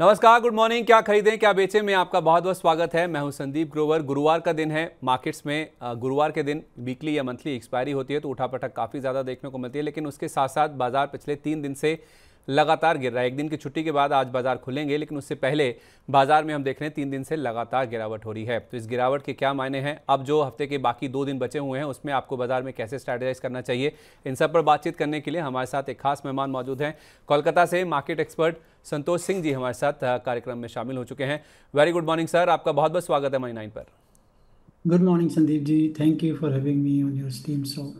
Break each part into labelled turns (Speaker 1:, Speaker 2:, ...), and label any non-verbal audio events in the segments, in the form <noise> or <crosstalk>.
Speaker 1: नमस्कार good morning क्या खरीदें क्या बेचें मैं आपका बहुत बहुत स्वागत है मैं हूं संदीप ग्रोवर गुरुवार का दिन है मार्केट्स में गुरुवार के दिन वीकली या मंथली एक्सपायरी होती है तो उठा पटक काफ़ी ज़्यादा देखने को मिलती है लेकिन उसके साथ साथ बाजार पिछले तीन दिन से लगातार गिर रहा है एक दिन की छुट्टी के बाद आज बाजार खुलेंगे लेकिन उससे पहले बाजार में हम देख रहे हैं तीन दिन से लगातार गिरावट हो रही है तो इस गिरावट के क्या मायने हैं अब जो हफ्ते के बाकी दो दिन बचे हुए हैं उसमें आपको बाजार में कैसे स्ट्रैटेजाइज करना चाहिए इन सब पर बातचीत करने के लिए हमारे साथ एक खास मेहमान मौजूद हैं कोलकाता से मार्केट एक्सपर्ट संतोष सिंह जी हमारे साथ कार्यक्रम में शामिल हो चुके हैं वेरी गुड मॉर्निंग सर आपका बहुत बहुत स्वागत है मई नाइन पर
Speaker 2: good morning Sandeep ji thank you for having me on your stream so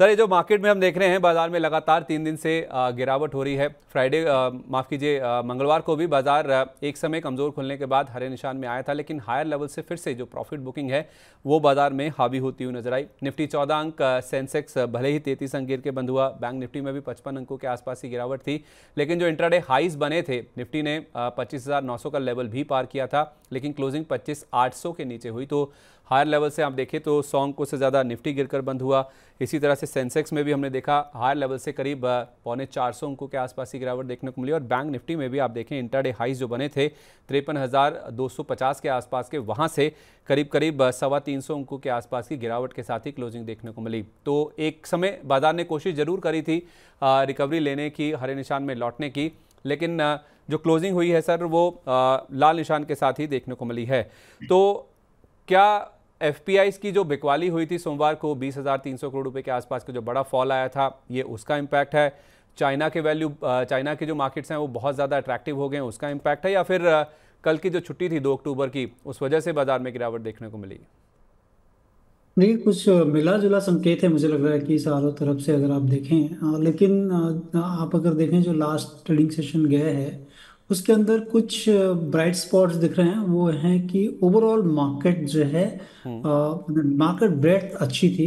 Speaker 1: sir ये जो मार्केट में हम देख रहे हैं बाज़ार में लगातार तीन दिन से गिरावट हो रही है फ्राइडे माफ़ कीजिए मंगलवार को भी बाज़ार एक समय कमज़ोर खुलने के बाद हरे निशान में आया था लेकिन हायर लेवल से फिर से जो प्रॉफिट बुकिंग है वो बाज़ार में हावी होती हुई नजर आई निफ्टी चौदह अंक सेंसेक्स भले ही तैतीस अंक गिर के बंद हुआ बैंक निफ्टी में भी पचपन अंकों के आसपास ही गिरावट थी लेकिन जो इंट्राडे हाइज बने थे निफ्टी ने पच्चीस का लेवल भी पार किया था लेकिन क्लोजिंग पच्चीस के नीचे हुई तो हायर लेवल से आप देखें तो सॉन्ग को से ज़्यादा निफ्टी गिरकर बंद हुआ इसी तरह से सेंसेक्स में भी हमने देखा हायर लेवल से करीब पौने चार सौ अंकों के आसपास ही गिरावट देखने को मिली और बैंक निफ्टी में भी आप देखें इंटरडे हाइस जो बने थे तिरपन हज़ार दो सौ पचास के आसपास के वहाँ से करीब करीब सवा तीन सौ अंकों के आसपास की गिरावट के साथ ही क्लोजिंग देखने को मिली तो एक समय बाजार ने कोशिश ज़रूर करी थी रिकवरी लेने की हरे निशान में लौटने की लेकिन जो क्लोजिंग हुई है सर वो लाल निशान के साथ ही देखने को मिली है तो क्या एफ की जो बिकवाली हुई थी सोमवार को 20,300 करोड़ रुपए के आसपास का जो बड़ा फॉल आया था ये उसका इम्पैक्ट है चाइना के वैल्यू चाइना के जो मार्केट्स हैं वो बहुत ज़्यादा अट्रैक्टिव हो गए हैं उसका इम्पैक्ट है या फिर कल की जो छुट्टी थी दो अक्टूबर की उस वजह से बाजार में गिरावट देखने को मिली
Speaker 2: नहीं कुछ मिला जुला संकेत है मुझे लग रहा है कि चारों तरफ से अगर आप देखें लेकिन आप अगर देखें जो लास्ट ट्रेडिंग सेशन गया है उसके अंदर कुछ ब्राइट स्पॉट्स दिख रहे हैं वो हैं कि ओवरऑल मार्केट जो है मार्केट हम्म। ब्रेथ मतलब अच्छी थी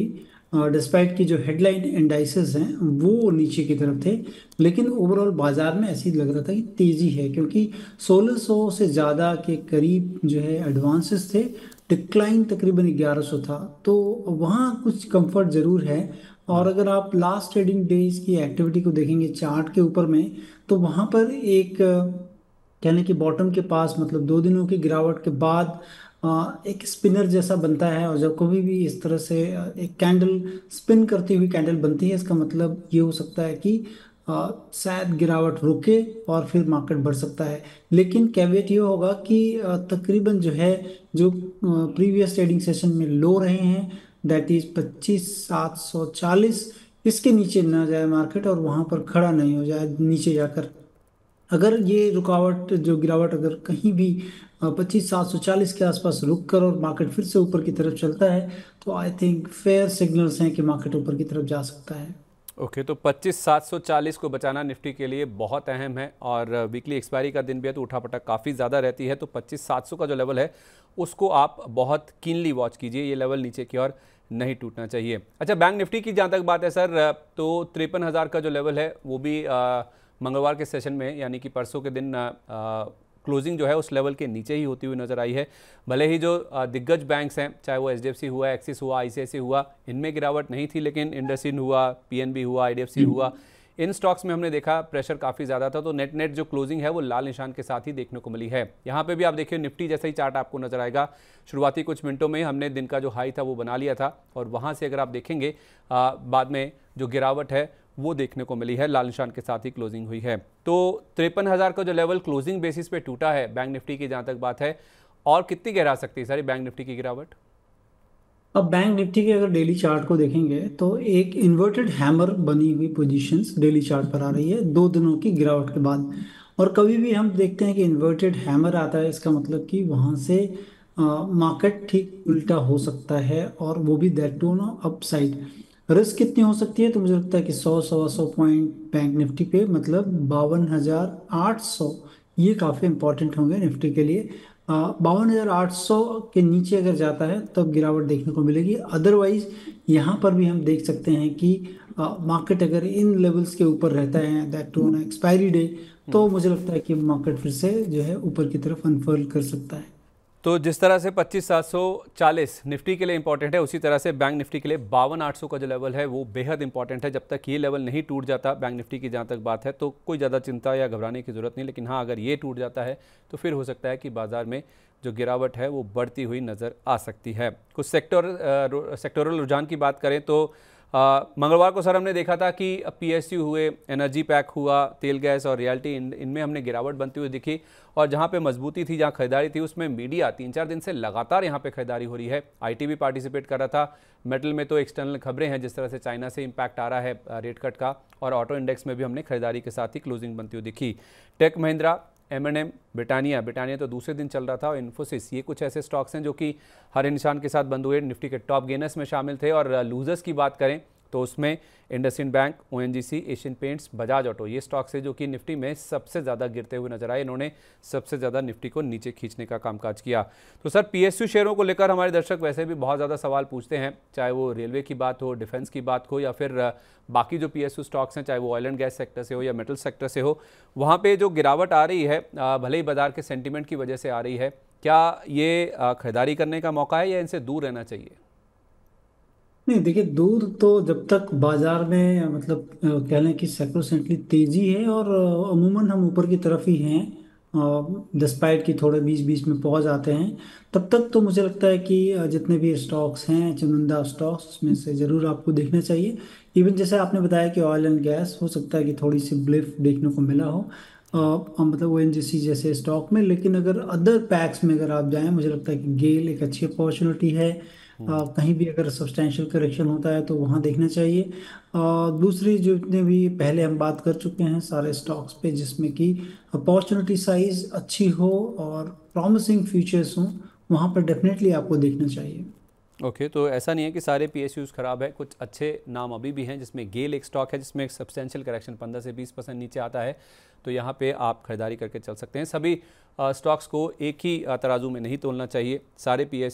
Speaker 2: डिस्पाइट की जो हेडलाइन इंडाइसेस हैं वो नीचे की तरफ थे लेकिन ओवरऑल बाज़ार में ऐसी लग रहा था कि तेज़ी है क्योंकि 1600 से ज़्यादा के करीब जो है एडवांसेस थे डिक्लाइन तकरीबन 1100 था तो वहाँ कुछ कंफर्ट ज़रूर है और अगर आप लास्ट ट्रेडिंग डेज की एक्टिविटी को देखेंगे चार्ट के ऊपर में तो वहाँ पर एक कहने कि बॉटम के पास मतलब दो दिनों की गिरावट के बाद एक स्पिनर जैसा बनता है और जब कभी भी इस तरह से एक कैंडल स्पिन करती हुई कैंडल बनती है इसका मतलब ये हो सकता है कि शायद गिरावट रुके और फिर मार्केट बढ़ सकता है लेकिन कैवेट ये होगा कि तकरीबन जो है जो प्रीवियस ट्रेडिंग सेशन में लो रहे हैं दैट इज़ पच्चीस सात सौ चालीस इसके नीचे ना जाए मार्केट और वहाँ पर खड़ा नहीं हो जाए नीचे जाकर अगर ये रुकावट जो गिरावट अगर कहीं भी पच्चीस सात सौ चालीस के आसपास रुक कर और मार्केट फिर से ऊपर की तरफ चलता है तो आई थिंक फेयर सिग्नल्स हैं कि मार्केट ऊपर की तरफ जा सकता है ओके
Speaker 1: okay, तो पच्चीस सात सौ चालीस को बचाना निफ्टी के लिए बहुत अहम है और वीकली एक्सपायरी का दिन भी है तो उठापटक काफ़ी ज़्यादा रहती है तो पच्चीस सात सौ का जो लेवल है उसको आप बहुत कीनली वॉच कीजिए ये लेवल नीचे की ओर नहीं टूटना चाहिए अच्छा बैंक निफ्टी की जहाँ तक बात है सर तो तिरपन हज़ार का जो लेवल है वो भी आ, मंगलवार के सेशन में यानी कि परसों के दिन क्लोजिंग जो है उस लेवल के नीचे ही होती हुई नज़र आई है भले ही जो दिग्गज बैंक्स हैं चाहे वो एच हुआ एक्सिस हुआ आई हुआ इनमें गिरावट नहीं थी लेकिन इंडसिन हुआ पी हुआ आई हुआ इन स्टॉक्स में हमने देखा प्रेशर काफ़ी ज़्यादा था तो नेट नेट जो क्लोजिंग है वो लाल निशान के साथ ही देखने को मिली है यहाँ पे भी आप देखिए निफ्टी जैसा ही चार्ट आपको नजर आएगा शुरुआती कुछ मिनटों में हमने दिन का जो हाई था वो बना लिया था और वहाँ से अगर आप देखेंगे आ, बाद में जो गिरावट है वो देखने को मिली है लाल निशान के साथ ही क्लोजिंग हुई है तो तिरपन हज़ार का जो लेवल क्लोजिंग बेसिस पे टूटा है बैंक निफ्टी की जहाँ तक बात है और कितनी गहरा सकती है सर बैंक निफ्टी की गिरावट
Speaker 2: अब बैंक निफ्टी के अगर डेली चार्ट को देखेंगे तो एक इन्वर्टेड हैमर बनी हुई पोजीशंस डेली चार्ट पर आ रही है दो दिनों की गिरावट के बाद और कभी भी हम देखते हैं कि इन्वर्टेड हैमर आता है इसका मतलब कि वहाँ से मार्केट ठीक उल्टा हो सकता है और वो भी that too no upside risk कितनी हो सकती है तो मुझे लगता है कि सौ सवा सौ पॉइंट बैंक निफ्टी पे मतलब बावन हज़ार आठ सौ ये काफ़ी इंपॉर्टेंट होंगे निफ्टी के लिए बावन हज़ार आठ सौ के नीचे अगर जाता है तब तो गिरावट देखने को मिलेगी अदरवाइज यहाँ पर भी हम देख सकते हैं कि मार्केट अगर इन लेवल्स के ऊपर रहता है that too on expiry day तो हम्म। मुझे लगता है कि मार्केट फिर से जो है ऊपर की तरफ अनफर्ल कर सकता है
Speaker 1: तो जिस तरह से 25,740 निफ्टी के लिए इंपॉर्टेंट है उसी तरह से बैंक निफ्टी के लिए बावन का जो लेवल है वो बेहद इंपॉर्टेंट है जब तक ये लेवल नहीं टूट जाता बैंक निफ्टी की जहाँ तक बात है तो कोई ज़्यादा चिंता या घबराने की ज़रूरत नहीं लेकिन हाँ अगर ये टूट जाता है तो फिर हो सकता है कि बाज़ार में जो गिरावट है वो बढ़ती हुई नज़र आ सकती है कुछ सेक्टर सेक्टोरल रुझान की बात करें तो मंगलवार को सर हमने देखा था कि पीएसयू हुए एनर्जी पैक हुआ तेल गैस और रियलिटी इन इनमें हमने गिरावट बनती हुई दिखी और जहां पे मजबूती थी जहां खरीदारी थी उसमें मीडिया तीन चार दिन से लगातार यहां पे खरीदारी हो रही है आईटी भी पार्टिसिपेट कर रहा था मेटल में तो एक्सटर्नल खबरें हैं जिस तरह से चाइना से इम्पैक्ट आ रहा है रेट कट का और ऑटो इंडेक्स में भी हमने खरीदारी के साथ ही क्लोजिंग बनती हुई दिखी Tech Mahindra M and M Britannia Britannia तो दूसरे दिन चल रहा था और इन्फोसिस ये कुछ ऐसे स्टॉक्स हैं जो कि हर इंसान के साथ बंद हुए निफ्टी के टॉप गेनर्स में शामिल थे और लूजर्स की बात करें तो उसमें इंडसिन बैंक ओ एशियन पेंट्स बजाज ऑटो ये स्टॉक्स है जो कि निफ्टी में सबसे ज़्यादा गिरते हुए नजर आए इन्होंने सबसे ज़्यादा निफ्टी को नीचे खींचने का कामकाज किया तो सर पीएसयू शेयरों को लेकर हमारे दर्शक वैसे भी बहुत ज़्यादा सवाल पूछते हैं चाहे वो रेलवे की बात हो डिफेंस की बात हो या फिर बाकी जो पी स्टॉक्स हैं चाहे वो ऑयल एंड गैस सेक्टर से हो या मेटल सेक्टर से हो वहाँ पर जो गिरावट आ रही है भले ही बाजार के सेंटिमेंट की वजह से आ रही है क्या ये खरीदारी करने का मौका है या इनसे दूर रहना चाहिए
Speaker 2: नहीं देखिए दूध तो जब तक बाजार में मतलब कह लें कि सैक्रोसेंटली तेजी है और अमूमन हम ऊपर की तरफ ही हैं डिस्पाइट कि थोड़े बीच बीच में पहुंच जाते हैं तब तक तो मुझे लगता है कि जितने भी स्टॉक्स हैं चुनिंदा स्टॉक्स उसमें से ज़रूर आपको देखना चाहिए इवन जैसे आपने बताया कि ऑयल एंड गैस हो सकता है कि थोड़ी सी ब्लिफ देखने को मिला हो अ, मतलब ओ एन जी सी जैसे स्टॉक में लेकिन अगर अदर पैक्स में अगर आप जाएं मुझे लगता है कि गेल एक अच्छी अपॉर्चुनिटी है आ, कहीं भी अगर सब्सटेंशियल करेक्शन होता है तो वहाँ देखना चाहिए आ, दूसरी जो इतने भी पहले हम बात कर चुके हैं सारे स्टॉक्स पे जिसमें कि अपॉर्चुनिटी साइज अच्छी हो और प्रॉमिसिंग फ्यूचर्स हों वहाँ पर डेफिनेटली आपको देखना चाहिए
Speaker 1: ओके okay, तो ऐसा नहीं है कि सारे पी ख़राब है कुछ अच्छे नाम अभी भी हैं जिसमें गेल एक स्टॉक है जिसमें एक सब्सटेंशियल करेक्शन पंद्रह से बीस परसेंट नीचे आता है तो यहाँ पे आप खरीदारी करके चल सकते हैं सभी स्टॉक्स को एक ही तराजू में नहीं तोलना चाहिए सारे पी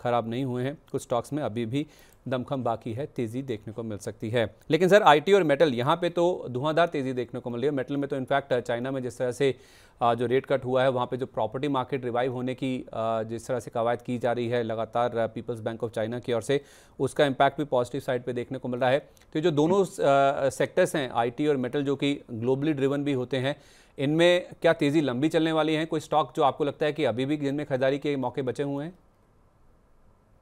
Speaker 1: खराब नहीं हुए हैं कुछ स्टॉक्स में अभी भी दमखम बाकी है तेज़ी देखने को मिल सकती है लेकिन सर आईटी और मेटल यहाँ पे तो धुआंधार तेज़ी देखने को मिल रही है मेटल में तो इनफैक्ट चाइना में जिस तरह से जो रेट कट हुआ है वहाँ पे जो प्रॉपर्टी मार्केट रिवाइव होने की जिस तरह से कवायद की जा रही है लगातार पीपल्स बैंक ऑफ चाइना की ओर से उसका इम्पैक्ट भी पॉजिटिव साइड पर देखने को मिल रहा है तो जो दोनों सेक्टर्स हैं आई और मेटल जो कि ग्लोबली ड्रिवन भी होते हैं इनमें क्या तेज़ी लंबी चलने वाली है कोई स्टॉक जो आपको लगता है कि अभी भी जिनमें खरीदारी के मौके बचे हुए हैं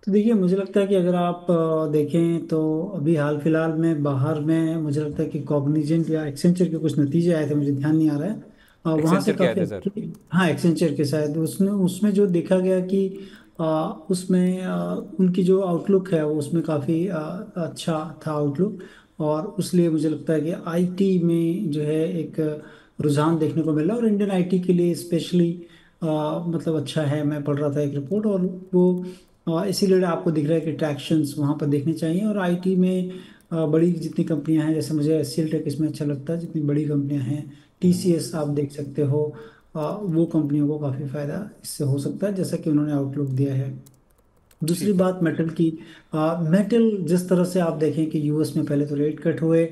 Speaker 2: तो देखिए मुझे लगता है कि अगर आप देखें तो अभी हाल फिलहाल में बाहर में मुझे लगता है कि कॉग्निजेंट या एक्सेंचर के कुछ नतीजे आए थे मुझे ध्यान नहीं आ रहा है आ, वहाँ से एक्सेंचर के आए काफ़ी थे सर हाँ एक्सेंचर के शायद उसमें उसमें जो देखा गया कि आ, उसमें आ, उनकी जो आउटलुक है वो उसमें काफ़ी अच्छा था आउटलुक और उस मुझे लगता है कि आईटी में जो है एक रुझान देखने को मिला और इंडियन आईटी के लिए स्पेशली मतलब अच्छा है मैं पढ़ रहा था एक रिपोर्ट और वो इसीलिए आपको दिख रहा है कि ट्रैक्शंस वहाँ पर देखने चाहिए और आईटी में बड़ी जितनी कंपनियाँ हैं जैसे मुझे एस टेक इसमें अच्छा लगता है जितनी बड़ी कंपनियाँ हैं टी आप देख सकते हो वो कंपनियों को काफ़ी फ़ायदा इससे हो सकता है जैसा कि उन्होंने आउटलुक दिया है दूसरी बात मेटल की आ, मेटल जिस तरह से आप देखें कि यूएस में पहले तो रेट कट हुए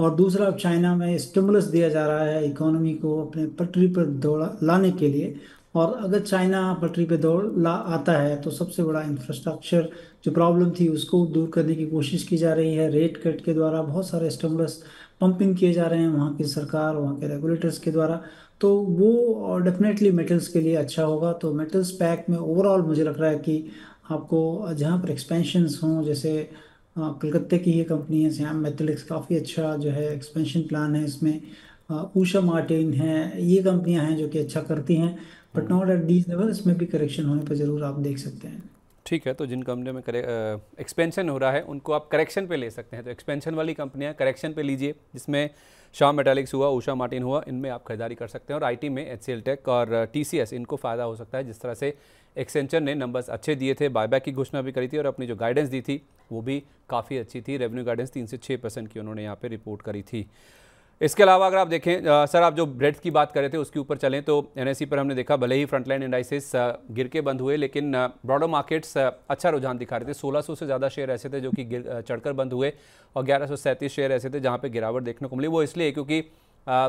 Speaker 2: और दूसरा अब चाइना में स्टिमुलस दिया जा रहा है इकोनॉमी को अपने पटरी पर दौड़ा लाने के लिए और अगर चाइना पटरी पे दौड़ ला आता है तो सबसे बड़ा इंफ्रास्ट्रक्चर जो प्रॉब्लम थी उसको दूर करने की कोशिश की जा रही है रेट कट के द्वारा बहुत सारे स्टिमुलस पंपिंग किए जा रहे हैं वहाँ की सरकार वहाँ के रेगुलेटर्स के द्वारा तो वो डेफिनेटली मेटल्स के लिए अच्छा होगा तो मेटल्स पैक में ओवरऑल मुझे लग रहा है कि आपको जहाँ पर एक्सपेंशंस हों जैसे कलकत्ते की ही कंपनी है श्याम मेथलिक्स काफ़ी अच्छा जो है एक्सपेंशन प्लान है इसमें ऊषा मार्टिन है ये कंपनियां हैं जो कि अच्छा करती हैं but not at these level इसमें भी करेक्शन होने पर ज़रूर आप देख सकते हैं
Speaker 1: ठीक है तो जिन कंपनियों में एक्सपेंशन हो रहा है उनको आप करेक्शन पे ले सकते हैं तो एक्सपेंशन वाली कंपनियां करेक्शन पे लीजिए जिसमें शाह मेटालिक्स हुआ ऊषा मार्टिन हुआ इनमें आप खरीदारी कर सकते हैं और आईटी में एच टेक और टी इनको फ़ायदा हो सकता है जिस तरह से एक्सेंचर ने नंबर्स अच्छे दिए थे बायबैक की घोषणा भी करी थी और अपनी जो गाइडेंस दी थी वो भी काफ़ी अच्छी थी रेवेन्यू गाइडेंस तीन से छः परसेंट की उन्होंने यहाँ पर रिपोर्ट करी थी इसके अलावा अगर आप देखें आ, सर आप जो ब्रेड की बात कर रहे थे उसके ऊपर चलें तो एन पर हमने देखा भले ही फ्रंटलाइन इंडाइसिस गिर के बंद हुए लेकिन ब्रॉडो मार्केट्स अच्छा रुझान दिखा रहे थे 1600 से ज़्यादा शेयर ऐसे थे जो कि चढ़कर बंद हुए और ग्यारह शेयर ऐसे थे जहाँ पर गिरावट देखने को मिली वो इसलिए क्योंकि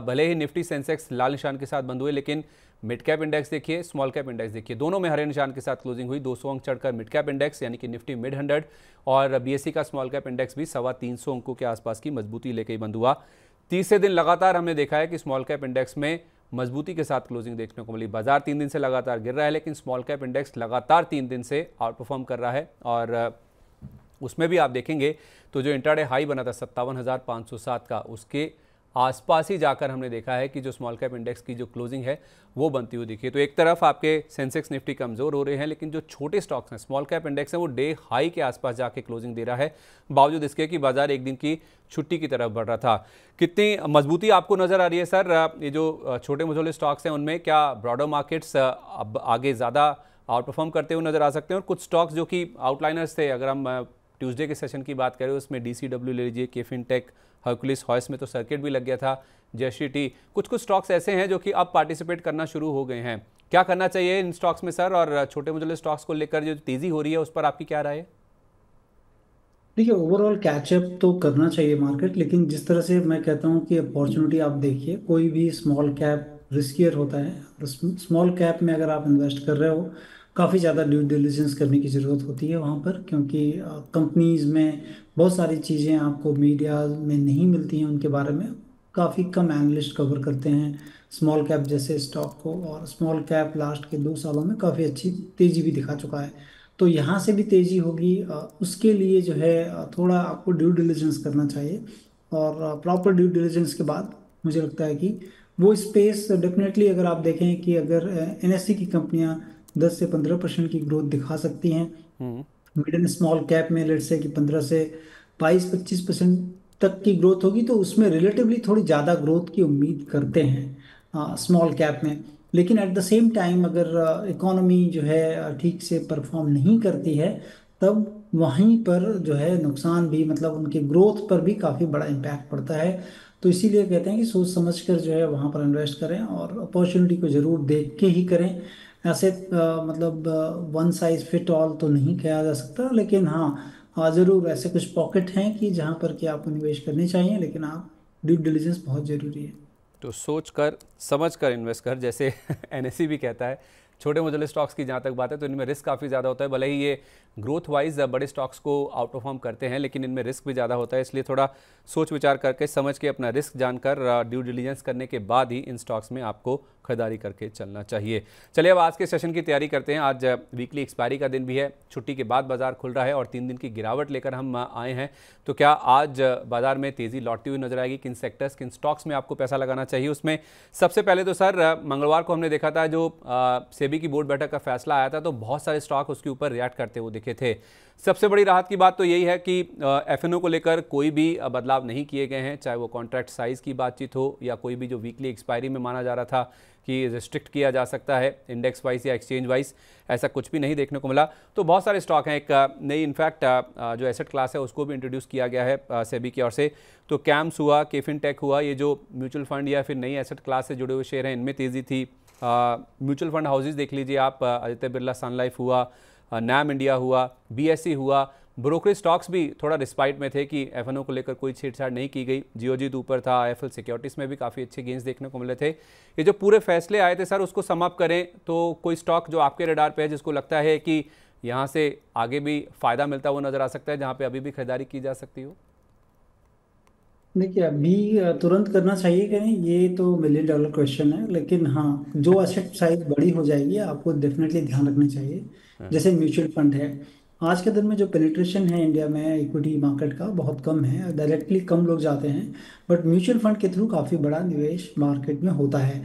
Speaker 1: भले ही निफ्टी सेंसेक्स लाल निशान के साथ बंद हुए लेकिन मिड कैप इंडेक्स देखिए स्मॉल कैप इंडेक्स देखिए दोनों में हरे निशान के साथ क्लोजिंग हुई 200 अंक चढ़कर मिड कैप इंडेक्स यानी कि निफ्टी मिड हंड्रेड और बीएससी e का स्मॉल कैप इंडेक्स भी सवा तीन अंकों के आसपास की मजबूती लेकर ही बंद हुआ तीसरे दिन लगातार हमने देखा है कि स्मॉल कैप इंडेक्स में मजबूती के साथ क्लोजिंग देखने को मिली बाजार तीन दिन से लगातार गिर रहा है लेकिन स्मॉल कैप इंडेक्स लगातार तीन दिन से आउट परफॉर्म कर रहा है और उसमें भी आप देखेंगे तो जो इंटरडे हाई बना था सत्तावन का उसके आसपास ही जाकर हमने देखा है कि जो स्मॉल कैप इंडेक्स की जो क्लोजिंग है वो बनती हुई दिखी तो एक तरफ आपके सेंसेक्स निफ्टी कमज़ोर हो रहे हैं लेकिन जो छोटे स्टॉक्स हैं स्मॉल कैप इंडेक्स हैं वो डे हाई के आसपास जाके क्लोजिंग दे रहा है बावजूद इसके कि बाजार एक दिन की छुट्टी की तरफ बढ़ रहा था कितनी मजबूती आपको नज़र आ रही है सर ये जो छोटे मझोले स्टॉक्स हैं उनमें क्या ब्रॉडर मार्केट्स अब आगे ज़्यादा आउट परफॉर्म करते हुए नज़र आ सकते हैं और कुछ स्टॉक्स जो कि आउटलाइनर्स थे अगर हम ट्यूसडे के सेशन की बात करें उसमें डी ले लीजिए केफिन टेक हर्कुलिस हॉयस में तो सर्किट भी लग गया था जैशी टी कुछ कुछ स्टॉक्स ऐसे हैं जो कि अब पार्टिसिपेट करना शुरू हो गए हैं क्या करना चाहिए इन स्टॉक्स में सर और छोटे मोटे स्टॉक्स को लेकर जो तेज़ी हो रही है उस पर आपकी क्या राय है
Speaker 2: देखिए ओवरऑल कैचअप तो करना चाहिए मार्केट लेकिन जिस तरह से मैं कहता हूँ कि अपॉर्चुनिटी आप देखिए कोई भी स्मॉल कैप रिस्कियर होता है स्मॉल कैप में अगर आप इन्वेस्ट कर रहे हो काफ़ी ज़्यादा ड्यू डिलीजेंस करने की ज़रूरत होती है वहाँ पर क्योंकि कंपनीज़ में बहुत सारी चीज़ें आपको मीडिया में नहीं मिलती हैं उनके बारे में काफ़ी कम एनालिस्ट कवर करते हैं स्मॉल कैप जैसे स्टॉक को और स्मॉल कैप लास्ट के दो सालों में काफ़ी अच्छी तेज़ी भी दिखा चुका है तो यहाँ से भी तेज़ी होगी उसके लिए जो है थोड़ा आपको ड्यू डिलीजेंस करना चाहिए और प्रॉपर ड्यू डिलीजेंस के बाद मुझे लगता है कि वो स्पेस डेफिनेटली अगर आप देखें कि अगर एन e की कंपनियाँ दस से पंद्रह परसेंट की ग्रोथ दिखा सकती हैं मिड एंड स्मॉल कैप में लेट से कि पंद्रह से बाईस पच्चीस परसेंट तक की ग्रोथ होगी तो उसमें रिलेटिवली थोड़ी ज़्यादा ग्रोथ की उम्मीद करते हैं स्मॉल कैप में लेकिन एट द सेम टाइम अगर इकोनॉमी जो है ठीक से परफॉर्म नहीं करती है तब वहीं पर जो है नुकसान भी मतलब उनके ग्रोथ पर भी काफ़ी बड़ा इम्पैक्ट पड़ता है तो इसीलिए कहते हैं कि सोच समझ कर जो है वहाँ पर इन्वेस्ट करें और अपॉर्चुनिटी को ज़रूर देख के ही करें ऐसे मतलब वन साइज फिट ऑल तो नहीं कहा जा सकता लेकिन हाँ ज़रूर ऐसे कुछ पॉकेट हैं कि जहाँ पर कि आपको निवेश करने चाहिए लेकिन आप ड्यू डिलीजेंस बहुत ज़रूरी है
Speaker 1: तो सोच कर समझ कर इन्वेस्ट कर जैसे एन <laughs> भी कहता है छोटे मोटे स्टॉक्स की जहाँ तक बात है तो इनमें रिस्क काफ़ी ज़्यादा होता है भले ही ये ग्रोथ वाइज बड़े स्टॉक्स को आउट परफॉर्म करते हैं लेकिन इनमें रिस्क भी ज़्यादा होता है इसलिए थोड़ा सोच विचार करके समझ के अपना रिस्क जानकर ड्यू डिलीजेंस करने के बाद ही इन स्टॉक्स में आपको खरीदारी करके चलना चाहिए चलिए अब आज के सेशन की तैयारी करते हैं आज वीकली एक्सपायरी का दिन भी है छुट्टी के बाद बाजार खुल रहा है और तीन दिन की गिरावट लेकर हम आए हैं तो क्या आज बाजार में तेज़ी लौटती हुई नजर आएगी किन सेक्टर्स किन स्टॉक्स में आपको पैसा लगाना चाहिए उसमें सबसे पहले तो सर मंगलवार को हमने देखा था जो सेबी की बोर्ड बैठक का फैसला आया था तो बहुत सारे स्टॉक उसके ऊपर रिएक्ट करते हुए दिखे थे सबसे बड़ी राहत की बात तो यही है कि एफ को लेकर कोई भी बदलाव नहीं किए गए हैं चाहे वो कॉन्ट्रैक्ट साइज़ की बातचीत हो या कोई भी जो वीकली एक्सपायरी में माना जा रहा था कि रिस्ट्रिक्ट किया जा सकता है इंडेक्स वाइज या एक्सचेंज वाइज ऐसा कुछ भी नहीं देखने को मिला तो बहुत सारे स्टॉक हैं एक नई इनफैक्ट जो एसेट क्लास है उसको भी इंट्रोड्यूस किया गया है सेबी की ओर से तो कैम्स हुआ केफिन टेक हुआ ये जो म्यूचुअल फंड या फिर नई एसेट क्लास से जुड़े हुए शेयर हैं इनमें तेज़ी थी म्यूचुअल फंड हाउसेज देख लीजिए आप आदित्य बिरला सन लाइफ हुआ नैम इंडिया हुआ बी e हुआ ब्रोकरेज स्टॉक्स भी थोड़ा रिस्पाइट में थे कि एफ को लेकर कोई छेड़छाड़ नहीं की गई जियो जी ऊपर था एफ एल सिक्योरिटीज़ में भी काफ़ी अच्छे गेंस देखने को मिले थे ये जो पूरे फैसले आए थे सर उसको समाप्त करें तो कोई स्टॉक जो आपके रेडार पे है जिसको लगता है कि यहाँ से आगे भी फ़ायदा मिलता हुआ नज़र आ सकता है जहाँ पे अभी भी खरीदारी की जा सकती हो
Speaker 2: देखिए अभी तुरंत करना चाहिए कि नहीं ये तो मिलियन डॉलर क्वेश्चन है लेकिन हाँ जो असेट साइज बड़ी हो जाएगी आपको डेफिनेटली ध्यान रखना चाहिए हाँ। जैसे म्यूचुअल फंड है आज के दिन में जो पेनिट्रेशन है इंडिया में इक्विटी मार्केट का बहुत कम है डायरेक्टली कम लोग जाते हैं बट म्यूचुअल फंड के थ्रू काफ़ी बड़ा निवेश मार्केट में होता है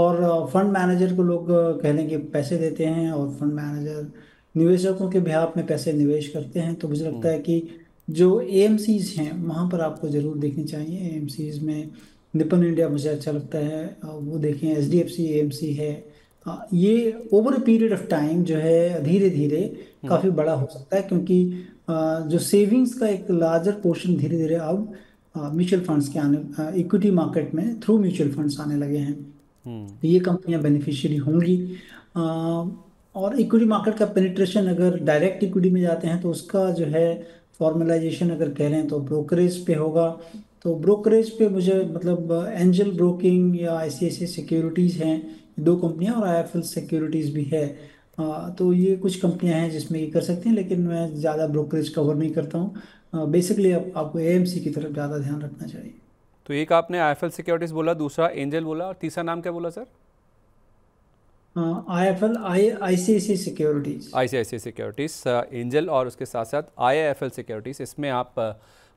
Speaker 2: और फंड मैनेजर को लोग कह लें कि पैसे देते हैं और फंड मैनेजर निवेशकों के बिहाफ में पैसे निवेश करते हैं तो मुझे लगता है कि जो ए हैं वहाँ पर आपको ज़रूर देखनी चाहिए ए में निपन इंडिया मुझे अच्छा लगता है वो देखें एच डी एफ सी है ये over a period of time जो है धीरे धीरे हम्म। काफ़ी बड़ा हो सकता है क्योंकि जो सेविंग्स का एक लार्जर पोर्शन धीरे धीरे अब म्यूचुअल फंड्स के आने इक्विटी मार्केट में थ्रू म्यूचुअल फंड्स आने लगे हैं हम्म। ये कंपनियां बेनिफिशियरी होंगी और इक्विटी मार्केट का पेनिट्रेशन अगर डायरेक्ट इक्विटी में जाते हैं तो उसका जो है फॉर्मलाइजेशन अगर कह रहे हैं तो ब्रोकरेज पे होगा तो ब्रोकरेज पे मुझे मतलब एंजल ब्रोकिंग या आई सिक्योरिटीज़ हैं दो कंपनियां और आई सिक्योरिटीज़ भी है हाँ तो ये कुछ कंपनियां हैं जिसमें ये कर सकती हैं लेकिन मैं ज़्यादा ब्रोकरेज कवर नहीं करता हूँ बेसिकली आप, आपको एएमसी की तरफ ज़्यादा ध्यान रखना चाहिए
Speaker 1: तो एक आपने आईएफएल सिक्योरिटीज़ बोला दूसरा एंजल बोला और तीसरा नाम क्या बोला sir
Speaker 2: I F L I I C C securities
Speaker 1: I C I C securities Angel और उसके साथ साथ I I F L securities इसमें आप uh,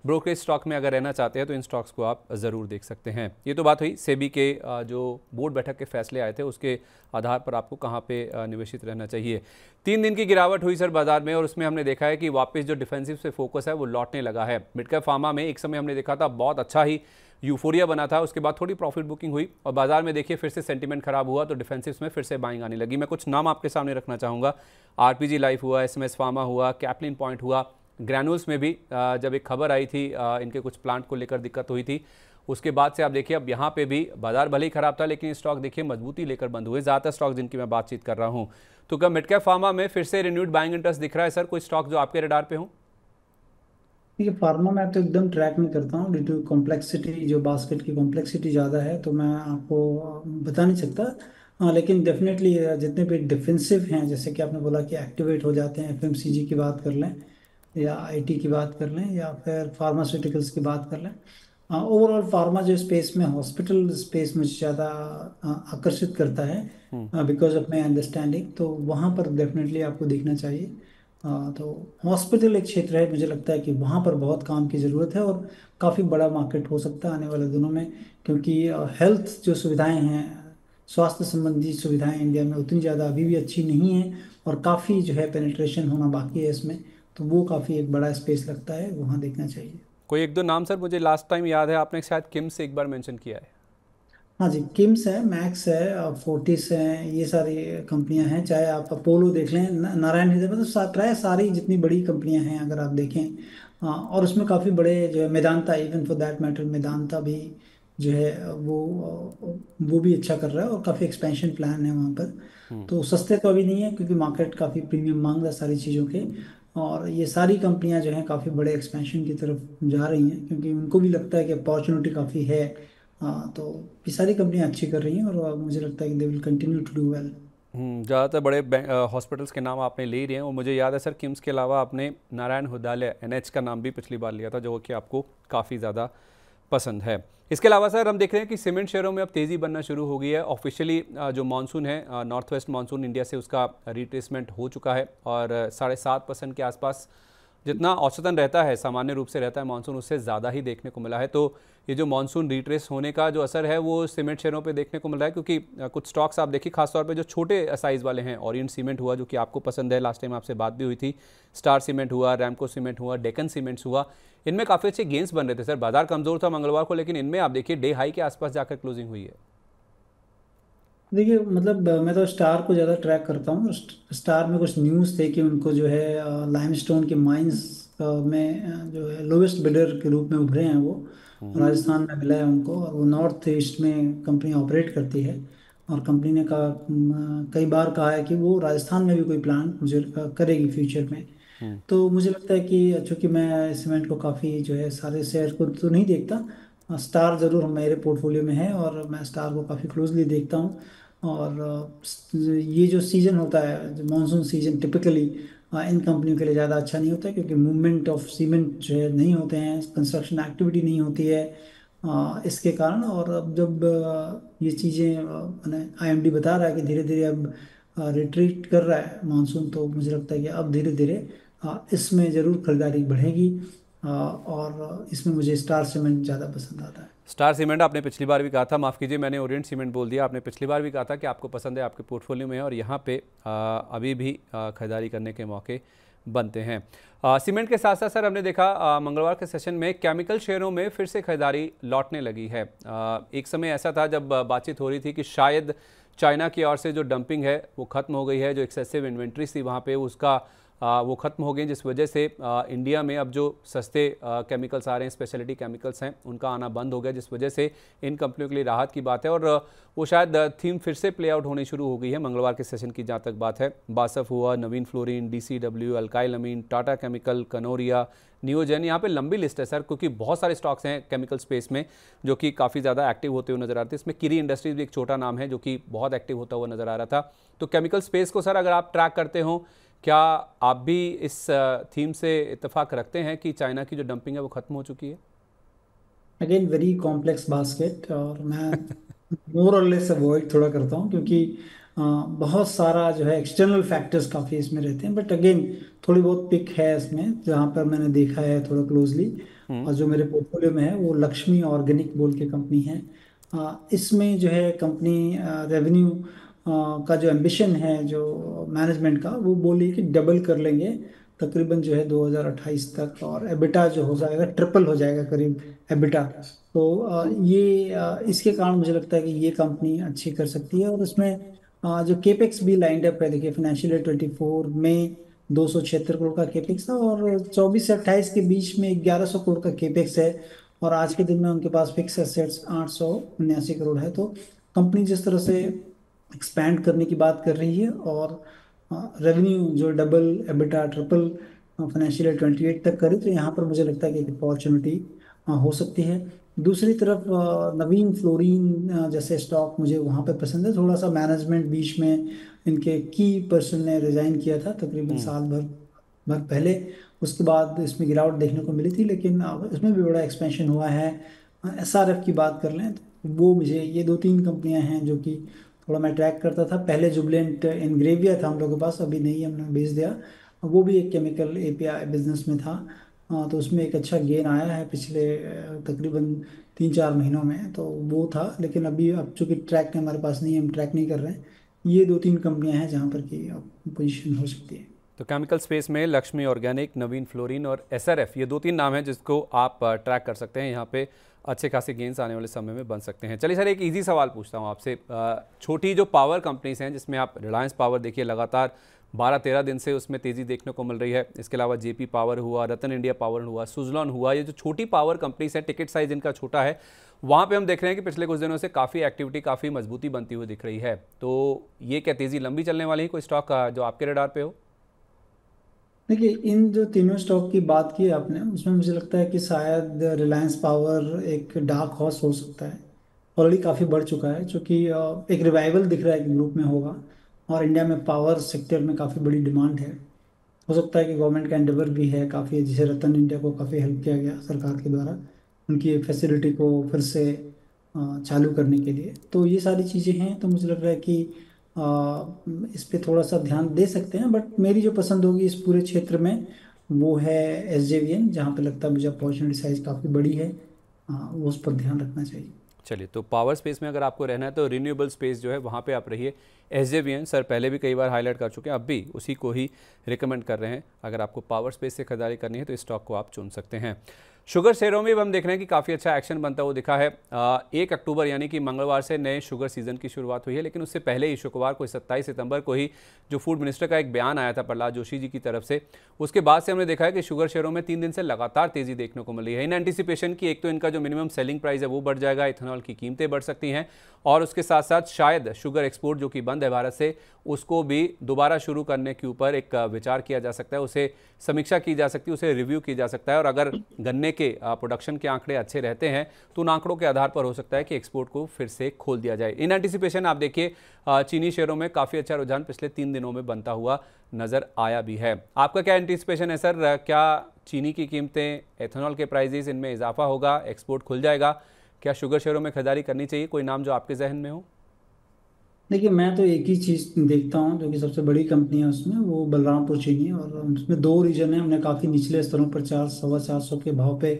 Speaker 1: ब्रोकरेज स्टॉक में अगर रहना चाहते हैं तो इन स्टॉक्स को आप ज़रूर देख सकते हैं ये तो बात हुई सेबी के जो बोर्ड बैठक के फैसले आए थे उसके आधार पर आपको कहाँ पर निवेशित रहना चाहिए तीन दिन की गिरावट हुई सर बाजार में और उसमें हमने देखा है कि वापस जो डिफेंसिव से फोकस है वो लौटने लगा है मिडकैप फार्मा में एक समय हमने देखा था बहुत अच्छा ही यूफोरिया बना था उसके बाद थोड़ी प्रॉफिट बुकिंग हुई और बाजार में देखिए फिर से सेंटीमेंट खराब हुआ तो डिफेंसिव्स में फिर से बाइंग आने लगी मैं कुछ नाम आपके सामने रखना चाहूँगा आर लाइफ हुआ एस फार्मा हुआ कैपलिन पॉइंट हुआ ग्रैनुल्स में भी जब एक खबर आई थी इनके कुछ प्लांट को लेकर दिक्कत हुई थी उसके बाद से आप देखिए अब यहाँ पे भी बाजार भले ही खराब था लेकिन स्टॉक देखिए मजबूती लेकर बंद हुए ज़्यादातर स्टॉक जिनकी मैं बातचीत कर रहा हूँ तो क्या मिडकैप फार्मा में फिर से रिन्यूड बाइंग इंटरेस्ट दिख रहा है सर कोई स्टॉक जो आपके रेडार पे हो
Speaker 2: ये फार्मा मैं तो एकदम ट्रैक में करता हूँ ड्यू टू कॉम्प्लेक्सिटी जो बास्केट की कॉम्प्लेक्सिटी ज़्यादा है तो मैं आपको बता नहीं सकता हाँ लेकिन डेफिनेटली जितने भी डिफेंसिव हैं जैसे कि आपने बोला कि एक्टिवेट हो जाते हैं एफएमसीजी की बात कर लें या आईटी की बात कर लें या फिर फार्मास्यूटिकल्स की बात कर लें ओवरऑल हाँ, फार्मा जो स्पेस में हॉस्पिटल स्पेस मुझे ज़्यादा हाँ, आकर्षित करता है बिकॉज ऑफ माई अंडरस्टैंडिंग तो वहाँ पर डेफिनेटली आपको देखना चाहिए आ, हाँ, तो हॉस्पिटल एक क्षेत्र है मुझे लगता है कि वहाँ पर बहुत काम की ज़रूरत है और काफ़ी बड़ा मार्केट हो सकता है आने वाले दिनों में क्योंकि हेल्थ जो सुविधाएं हैं स्वास्थ्य संबंधी सुविधाएं इंडिया में उतनी ज़्यादा अभी भी अच्छी नहीं हैं और काफ़ी जो है पेनिट्रेशन होना बाकी है इसमें तो वो काफ़ी एक बड़ा स्पेस लगता है वहाँ देखना चाहिए
Speaker 1: कोई एक दो नाम सर मुझे लास्ट टाइम याद है आपने शायद किम्स से एक बार मेंशन किया है
Speaker 2: हाँ जी किम्स है मैक्स है फोर्टिस है ये सारी कंपनियां हैं चाहे आप अपोलो देख लें नारायण हृदय मतलब प्राय सारी जितनी बड़ी कंपनियां हैं अगर आप देखें हाँ, और उसमें काफ़ी बड़े जो है Medanta even for that matter Medanta भी जो है वो वो भी अच्छा कर रहा है और काफ़ी एक्सपेंशन प्लान है वहाँ पर हम्म। तो सस्ते तो अभी नहीं है क्योंकि मार्केट काफ़ी प्रीमियम मांग रहा है सारी चीज़ों के और ये सारी कंपनियां जो हैं काफ़ी बड़े एक्सपेंशन की तरफ जा रही हैं क्योंकि उनको भी लगता है कि अपॉर्चुनिटी काफ़ी है आ, हाँ, तो ये सारी कंपनियाँ अच्छी कर रही हैं और मुझे लगता है कि they will continue to do well
Speaker 1: ज़्यादातर बड़े हॉस्पिटल्स के नाम आपने ले रहे हैं और मुझे याद है सर किम्स के अलावा आपने नारायण हुदालय एनएच का नाम भी पिछली बार लिया था जो कि आपको काफ़ी ज़्यादा पसंद है इसके अलावा सर हम देख रहे हैं कि सीमेंट शेयरों में अब तेज़ी बनना शुरू हो गई है ऑफिशियली जो मानसून है नॉर्थ वेस्ट मानसून इंडिया से उसका रिट्रेसमेंट हो चुका है और साढ़े सात परसेंट के आसपास जितना औसतन रहता है सामान्य रूप से रहता है मानसून उससे ज़्यादा ही देखने को मिला है तो ये जो मानसून रिट्रेस होने का जो असर है वो सीमेंट शेयरों पे देखने को मिल रहा है क्योंकि कुछ स्टॉक्स आप देखिए खासतौर पे जो छोटे साइज़ वाले हैं ऑरियन सीमेंट हुआ जो कि आपको पसंद है लास्ट टाइम आपसे बात भी हुई थी स्टार सीमेंट हुआ रैमको सीमेंट हुआ डेकन सीमेंट्स हुआ इनमें काफ़ी अच्छे गेंस बन रहे थे सर बाजार कमज़ोर था मंगलवार को लेकिन इनमें आप देखिए डे हाई के आसपास जाकर क्लोजिंग हुई है
Speaker 2: देखिए मतलब मैं तो स्टार को ज़्यादा ट्रैक करता हूँ स्टार में कुछ न्यूज़ थे कि उनको जो है लाइमस्टोन के माइंस में जो है लोवेस्ट बिडर के रूप में उभरे हैं वो हम्म। राजस्थान में मिला है उनको और वो नॉर्थ ईस्ट में कंपनी ऑपरेट करती है और कंपनी ने कहा कई बार कहा है कि वो राजस्थान में भी कोई प्लान मुझे करेगी फ्यूचर में हम्म तो मुझे लगता है कि चूंकि मैं सीमेंट को काफ़ी जो है सारे शेयर को तो नहीं देखता स्टार ज़रूर मेरे पोर्टफोलियो में है और मैं स्टार को काफ़ी क्लोजली देखता हूँ और ये जो सीज़न होता है मानसून सीज़न टिपिकली इन कंपनियों के लिए ज़्यादा अच्छा नहीं होता है क्योंकि मूवमेंट ऑफ सीमेंट जो है नहीं होते हैं कंस्ट्रक्शन एक्टिविटी नहीं होती है इसके कारण और अब जब ये चीज़ें मैंने आईएमडी बता रहा है कि धीरे धीरे अब रिट्रीट कर रहा है मानसून तो मुझे लगता है कि अब धीरे धीरे इसमें ज़रूर खरीदारी बढ़ेगी और इसमें मुझे स्टार सीमेंट ज़्यादा पसंद आता है
Speaker 1: स्टार सीमेंट आपने पिछली बार भी कहा था माफ़ कीजिए मैंने ओरिएंट सीमेंट बोल दिया आपने पिछली बार भी कहा था कि आपको पसंद है आपके पोर्टफोलियो में है और यहाँ पे आ, अभी भी खरीदारी करने के मौके बनते हैं आ, सीमेंट के साथ साथ सर हमने देखा आ, मंगलवार के सेशन में केमिकल शेयरों में फिर से खरीदारी लौटने लगी है आ, एक समय ऐसा था जब बातचीत हो रही थी कि शायद चाइना की ओर से जो डंपिंग है वो ख़त्म हो गई है जो एक्सेसिव इन्वेंट्रीज थी वहाँ पर उसका वो ख़त्म हो गए जिस वजह से इंडिया में अब जो सस्ते केमिकल्स आ रहे हैं स्पेशलिटी केमिकल्स हैं उनका आना बंद हो गया जिस वजह से इन कंपनियों के लिए राहत की बात है और वो शायद थीम फिर से प्ले आउट होनी शुरू हो गई है मंगलवार के सेशन की जहाँ तक बात है बासफ हुआ Navin fluorine D C W alkyl Tata chemical Kanoria नियोजन यहाँ पे लंबी लिस्ट है सर क्योंकि बहुत सारे स्टॉक्स हैं केमिकल स्पेस में जो कि काफ़ी ज़्यादा एक्टिव होते हुए नजर आते हैं इसमें किरी इंडस्ट्रीज भी एक छोटा नाम है जो कि बहुत एक्टिव होता हुआ नजर आ रहा था तो केमिकल स्पेस को सर अगर आप ट्रैक करते हों क्या आप भी इस थीम से इतफाक रखते हैं कि चाइना की जो डंपिंग है वो ख़त्म हो चुकी है
Speaker 2: अगेन वेरी कॉम्प्लेक्स बास्केट और मैं मोर और लेस अवॉइड थोड़ा करता हूँ क्योंकि बहुत सारा जो है एक्सटर्नल फैक्टर्स काफ़ी इसमें रहते हैं बट अगेन थोड़ी बहुत पिक है इसमें जहाँ पर मैंने देखा है थोड़ा क्लोजली हम्म। और जो मेरे पोर्टफोलियो में है वो लक्ष्मी ऑर्गेनिक बोल के कंपनी है इसमें जो है कंपनी रेवेन्यू का जो एम्बिशन है जो मैनेजमेंट का वो बोली कि डबल कर लेंगे तकरीबन जो है 2028 तक और एबिटा जो हो जाएगा ट्रिपल हो जाएगा करीब एबिटा तो ये इसके कारण मुझे लगता है कि ये कंपनी अच्छी कर सकती है और उसमें जो केपेक्स भी लाइंड अप है देखिए फाइनेंशियल ईयर ट्वेंटी फोर में दो सौ छिहत्तर करोड़ का केपेक्स था और चौबीस से अट्ठाईस के बीच में ग्यारह सौ करोड़ का केपेक्स है और आज के दिन में उनके पास फिक्स एसेट्स आठ सौ उन्यासी करोड़ है तो कंपनी जिस तरह से एक्सपैंड करने की बात कर रही है और रेवेन्यू हाँ, जो double EBITDA triple financial twenty eight तक करे तो यहाँ पर मुझे लगता है कि एक अपॉर्चुनिटी हाँ, हो सकती है दूसरी तरफ हाँ, नवीन फ्लोरीन जैसे स्टॉक मुझे वहाँ पे पसंद है थोड़ा सा मैनेजमेंट बीच में इनके की पर्सन ने रिजाइन किया था तकरीबन हम्म। साल भर भर पहले उसके बाद इसमें गिरावट देखने को मिली थी लेकिन इसमें भी बड़ा एक्सपेंशन हुआ है एस की बात कर लें तो वो मुझे ये दो तीन कंपनियां हैं जो कि थोड़ा मैं ट्रैक करता था पहले जुबलेंट इनग्रेविया था हम लोग के पास अभी नहीं हमने बेच दिया वो भी एक केमिकल ए बिजनेस में था हाँ, तो उसमें एक अच्छा गेन आया है पिछले तकरीबन तीन चार महीनों में तो वो था लेकिन अभी अब चूँकि ट्रैक हमारे पास नहीं है हम ट्रैक नहीं कर रहे हैं ये दो तीन कंपनियां हैं जहाँ पर कि पोजीशन हो सकती है
Speaker 1: तो केमिकल स्पेस में लक्ष्मी ऑर्गेनिक नवीन फ्लोरीन और एस ये दो तीन नाम हैं जिसको आप ट्रैक कर सकते हैं यहाँ पे अच्छे खासे गेंस आने वाले समय में बन सकते हैं चलिए सर एक ईजी सवाल पूछता हूँ आपसे छोटी जो पावर कंपनीज हैं जिसमें आप रिलायंस पावर देखिए लगातार बारह तेरह दिन से उसमें तेज़ी देखने को मिल रही है इसके अलावा जेपी पावर हुआ रतन इंडिया पावर हुआ सुजलॉन हुआ ये जो छोटी पावर कंपनीज हैं टिकट साइज इनका छोटा है वहाँ पे हम देख रहे हैं कि पिछले कुछ दिनों से काफ़ी एक्टिविटी काफ़ी मजबूती बनती हुई दिख रही है तो ये क्या तेज़ी लंबी चलने वाली है कोई स्टॉक जो आपके रेडार पे हो
Speaker 2: देखिए इन जो तीनों स्टॉक की बात की आपने उसमें मुझे लगता है कि शायद रिलायंस पावर एक डार्क हॉर्स हो सकता है ऑलरेडी काफ़ी बढ़ चुका है क्योंकि एक रिवाइवल दिख रहा है कि ग्रुप में होगा और इंडिया में पावर सेक्टर में काफ़ी बड़ी डिमांड है हो सकता है कि गवर्नमेंट का एंडेवर भी है काफ़ी जैसे रतन इंडिया को काफ़ी हेल्प किया गया सरकार के द्वारा उनकी फैसिलिटी को फिर से चालू करने के लिए तो ये सारी चीज़ें हैं तो मुझे लग रहा है कि इस पर थोड़ा सा ध्यान दे सकते हैं बट मेरी जो पसंद होगी इस पूरे क्षेत्र में वो है एस जे वी एन जहाँ पर लगता है मुझे अपॉर्चुनिटी साइज काफ़ी बड़ी है वो उस पर ध्यान रखना चाहिए
Speaker 1: चलिए तो पावर स्पेस में अगर आपको रहना है तो रिन्यूएबल स्पेस जो है वहाँ पे आप रहिए S J V N sir पहले भी कई बार हाईलाइट कर चुके हैं अब भी उसी को ही रिकमेंड कर रहे हैं अगर आपको पावर स्पेस से खरीदारी करनी है तो इस स्टॉक को आप चुन सकते हैं शुगर शेयरों में भी हम देख रहे हैं कि काफ़ी अच्छा एक्शन बनता हुआ दिखा है आ, एक अक्टूबर यानी कि मंगलवार से नए शुगर सीजन की शुरुआत हुई है लेकिन उससे पहले ही शुक्रवार को सत्ताईस सितंबर को ही जो फूड मिनिस्टर का एक बयान आया था प्रहलाद जोशी जी की तरफ से उसके बाद से हमने देखा है कि शुगर शेयरों में तीन दिन से लगातार तेज़ी देखने को मिली है इन एंटिसिपेशन की एक तो इनका जो मिनिमम सेलिंग प्राइस है वो बढ़ जाएगा इथेनॉल की कीमतें बढ़ सकती हैं और उसके साथ साथ शायद शुगर एक्सपोर्ट जो कि बंद है भारत से उसको भी दोबारा शुरू करने के ऊपर एक विचार किया जा सकता है उसे समीक्षा की जा सकती है उसे रिव्यू किया जा सकता है और अगर गन्ने के प्रोडक्शन के आंकड़े अच्छे रहते हैं तो उन आंकड़ों के आधार पर हो सकता है कि एक्सपोर्ट को फिर से खोल दिया जाए इन एंटिसिपेशन आप देखिए चीनी शेयरों में काफ़ी अच्छा रुझान पिछले तीन दिनों में बनता हुआ नज़र आया भी है आपका क्या एंटिसिपेशन है सर क्या चीनी की कीमतें एथेनॉल के प्राइजेस इनमें इजाफा होगा एक्सपोर्ट खुल जाएगा क्या शुगर शेयरों में खरीदारी करनी चाहिए कोई नाम जो आपके जहन में हो
Speaker 2: देखिए मैं तो एक ही चीज देखता हूँ जो कि सबसे बड़ी कंपनी है उसमें वो बलरामपुर चीनी है और उसमें दो रीजन है हमने काफी निचले स्तरों पर चार सवा चार सौ के भाव पे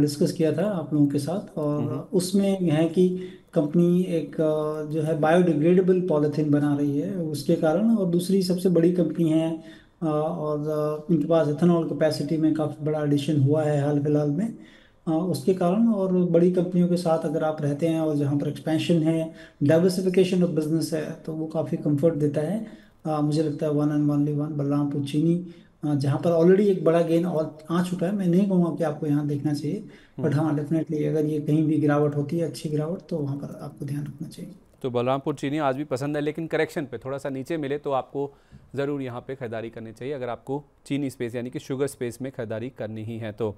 Speaker 2: डिस्कस किया था आप लोगों के साथ और हम्म। उसमें यह है कि कंपनी एक जो है बायोडिग्रेडेबल पॉलीथीन बना रही है उसके कारण और दूसरी सबसे बड़ी कंपनी है और इनके पास इथेनॉल कैपेसिटी में काफ़ी बड़ा एडिशन हुआ है हाल फिलहाल में हाँ, उसके कारण और बड़ी कंपनियों के साथ अगर आप रहते हैं और जहाँ पर एक्सपेंशन है डाइवर्सिफिकेशन ऑफ बिजनेस है तो वो काफ़ी कंफर्ट देता है आ, मुझे लगता है one and only one Balrampur Chini जहाँ पर ऑलरेडी एक बड़ा गेन और आ चुका है मैं नहीं कहूँगा कि आपको यहाँ देखना चाहिए बट हम्म। हाँ डेफिनेटली अगर ये कहीं भी गिरावट होती है अच्छी गिरावट तो वहाँ पर आपको ध्यान रखना चाहिए
Speaker 1: तो बलरामपुर चीनी आज भी पसंद है लेकिन करेक्शन पे थोड़ा सा नीचे मिले तो आपको ज़रूर यहाँ पे खरीदारी करनी चाहिए अगर आपको चीनी स्पेस यानी कि शुगर स्पेस में खरीदारी करनी ही है तो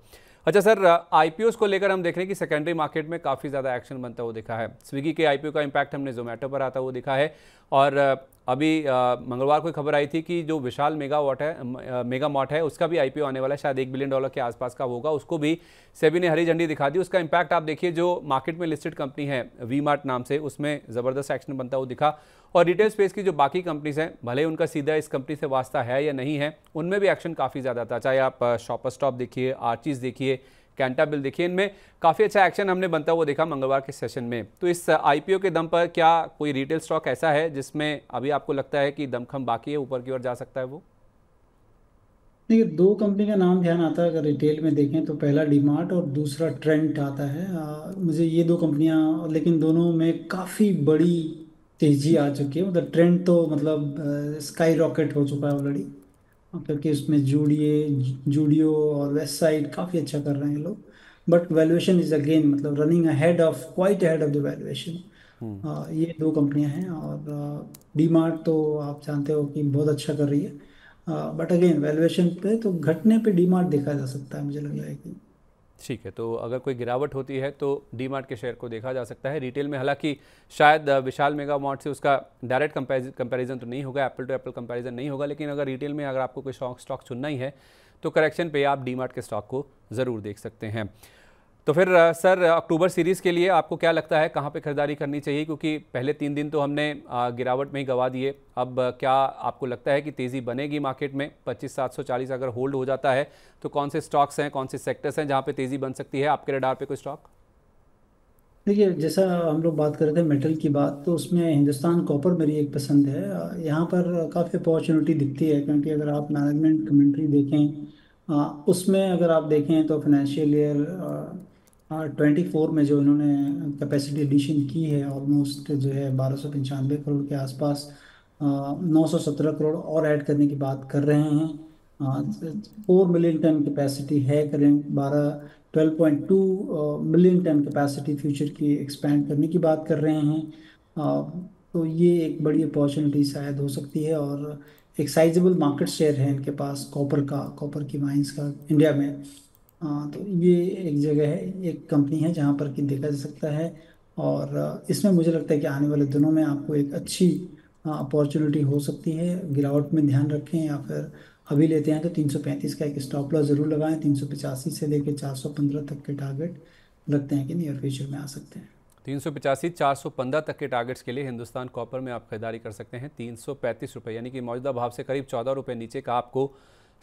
Speaker 1: अच्छा सर आई को लेकर हम देख रहे हैं कि सेकेंडरी मार्केट में काफ़ी ज़्यादा एक्शन बनता हुआ दिखा है स्विगी के आई का इम्पैक्ट हमने जोमेटो पर आता हुआ दिखा है और अभी मंगलवार को खबर आई थी कि जो विशाल मेगा वॉट है मेगा मॉट है उसका भी आईपीओ आने वाला है शायद एक बिलियन डॉलर के आसपास का होगा उसको भी सेबी ने हरी झंडी दिखा दी उसका इम्पैक्ट आप देखिए जो मार्केट में लिस्टेड कंपनी है वी नाम से उसमें ज़बरदस्त एक्शन बनता हुआ दिखा और रिटेल स्पेस की जो बाकी कंपनीज़ हैं भले उनका सीधा इस कंपनी से वास्ता है या नहीं है उनमें भी एक्शन काफ़ी ज़्यादा था चाहे आप शॉपर स्टॉप देखिए आर्चीज़ देखिए कैंटा बिल देखिए इनमें काफ़ी अच्छा एक्शन हमने बनता हुआ देखा मंगलवार के सेशन में तो इस आईपीओ के दम पर क्या कोई रिटेल स्टॉक ऐसा है जिसमें अभी आपको लगता है कि दमखम बाकी है ऊपर की ओर जा सकता है वो
Speaker 2: देखिए दो कंपनी का नाम ध्यान आता है अगर रिटेल में देखें तो पहला डीमार्ट और दूसरा ट्रेंड आता है आ, मुझे ये दो कंपनियां लेकिन दोनों में काफ़ी बड़ी तेजी आ चुकी है मतलब ट्रेंड तो मतलब स्काई रॉकेट हो चुका है ऑलरेडी क्योंकि उसमें जूडिए जूडियो और वेस्ट साइड काफ़ी अच्छा कर रहे हैं लोग बट वैल्यूएशन इज अगेन मतलब running ahead of quite ahead of the valuation ये दो कंपनियां हैं और डी मार्ट तो आप जानते हो कि बहुत अच्छा कर रही है बट अगेन वैल्यूएशन पे तो घटने पे डी मार्ट देखा जा सकता है मुझे लग रहा है कि
Speaker 1: ठीक है तो अगर कोई गिरावट होती है तो डी के शेयर को देखा जा सकता है रिटेल में हालांकि शायद विशाल मेगा मॉट से उसका डायरेक्ट कंपैरिजन तो नहीं होगा एप्पल टू एप्पल कंपैरिजन नहीं होगा लेकिन अगर रिटेल में अगर आपको कोई स्टॉक चुनना ही है तो करेक्शन पे आप डी के स्टॉक को ज़रूर देख सकते हैं तो फिर सर अक्टूबर सीरीज़ के लिए आपको क्या लगता है कहाँ पे खरीदारी करनी चाहिए क्योंकि पहले तीन दिन तो हमने गिरावट में ही गवा दिए अब क्या आपको लगता है कि तेज़ी बनेगी मार्केट में पच्चीस सात सौ चालीस अगर होल्ड हो जाता है तो कौन से स्टॉक्स हैं कौन से सेक्टर्स हैं जहाँ पे तेज़ी बन सकती है आपके रडार पे कोई स्टॉक
Speaker 2: देखिए जैसा हम लोग बात कर रहे थे मेटल की बात तो उसमें हिंदुस्तान कॉपर मेरी एक पसंद है यहाँ पर काफ़ी अपॉर्चुनिटी दिखती है क्योंकि अगर आप मैनेजमेंट कमेंट्री देखें उसमें अगर आप देखें तो फाइनेंशियल ईयर हाँ, ट्वेंटी फोर में जो इन्होंने कैपेसिटी एडिशन की है ऑलमोस्ट जो है बारह सौ पंचानवे करोड़ के आसपास नौ सौ सत्रह करोड़ और ऐड करने की बात कर रहे हैं फोर मिलियन टन कैपेसिटी है करें बारह twelve point two million tonne capacity future की एक्सपैंड करने की बात कर रहे हैं uh, तो ये एक बड़ी अपॉर्चुनिटी शायद हो सकती है और एक साइजेबल मार्केट शेयर है इनके पास कॉपर का कॉपर की माइंस का इंडिया में हाँ तो ये एक जगह है एक कंपनी है जहाँ पर कि देखा जा सकता है और इसमें मुझे लगता है कि आने वाले दिनों में आपको एक अच्छी हाँ, अपॉर्चुनिटी हो सकती है गिरावट में ध्यान रखें या फिर अभी लेते हैं तो 335 का एक स्टॉप लॉस ज़रूर लगाएं 385 से लेकर 415 तक के टारगेट लगते हैं कि नियर फ्यूचर में आ सकते हैं
Speaker 1: तीन सौ पचासी चार सौ पंद्रह तक के टारगेट्स के लिए हिंदुस्तान कॉपर में आप खरीदारी कर सकते हैं तीन सौ पैंतीस रुपये यानी कि मौजूदा भाव से करीब चौदह रुपये नीचे का आपको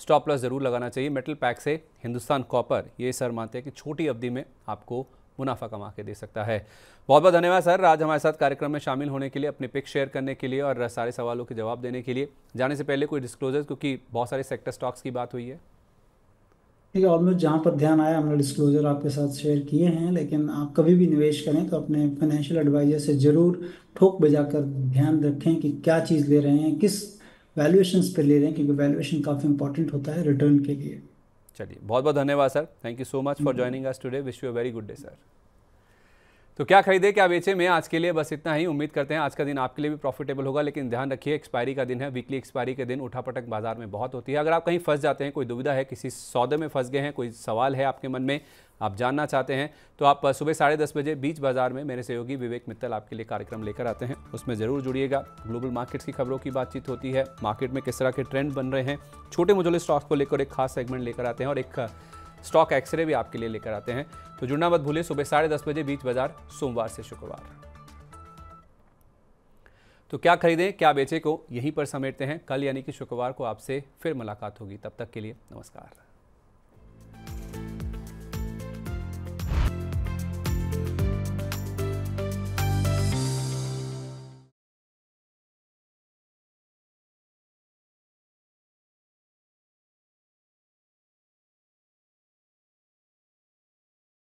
Speaker 1: स्टॉप लॉस ज़रूर लगाना चाहिए मेटल पैक से हिंदुस्तान कॉपर ये सर मानते हैं कि छोटी अवधि में आपको मुनाफा कमा के दे सकता है बहुत बहुत धन्यवाद सर आज हमारे साथ कार्यक्रम में शामिल होने के लिए अपने पिक शेयर करने के लिए और सारे सवालों के जवाब देने के लिए जाने से पहले कोई डिस्क्लोजर क्योंकि बहुत सारे सेक्टर स्टॉक्स की बात हुई है
Speaker 2: ठीक है ऑलमोस्ट जहाँ पर ध्यान आया हमने डिस्क्लोजर आपके साथ शेयर किए हैं लेकिन आप कभी भी निवेश करें तो अपने फाइनेंशियल एडवाइजर से ज़रूर ठोक बजा कर ध्यान रखें कि क्या चीज़ ले रहे हैं किस वैल्यूएशन पे ले रहे हैं क्योंकि वैल्यूएशन काफ़ी इंपॉर्टेंट होता है रिटर्न के लिए
Speaker 1: चलिए बहुत बहुत धन्यवाद sir thank you so much for joining us today wish you a very good day sir तो क्या खरीदे क्या बेचे में आज के लिए बस इतना ही उम्मीद करते हैं आज का दिन आपके लिए भी प्रॉफिटेबल होगा लेकिन ध्यान रखिए एक्सपायरी का दिन है वीकली एक्सपायरी के दिन उठापटक बाजार में बहुत होती है अगर आप कहीं फंस जाते हैं कोई दुविधा है किसी सौदे में फंस गए हैं कोई सवाल है आपके मन में आप जानना चाहते हैं तो आप सुबह साढ़े दस बजे बीच बाजार में मेरे सहयोगी विवेक मित्तल आपके लिए कार्यक्रम लेकर आते हैं उसमें ज़रूर जुड़िएगा ग्लोबल मार्केट्स की खबरों की बातचीत होती है मार्केट में किस तरह के ट्रेंड बन रहे हैं छोटे मुझोले स्टॉक्स को लेकर एक खास सेगमेंट लेकर आते हैं और एक स्टॉक एक्सरे भी आपके लिए लेकर आते हैं तो जुड़ना मत भूलिए सुबह साढ़े दस बजे बीच बाजार सोमवार से शुक्रवार तो क्या खरीदें क्या बेचें को यहीं पर समेटते हैं कल यानी कि शुक्रवार को आपसे फिर मुलाकात होगी तब तक के लिए नमस्कार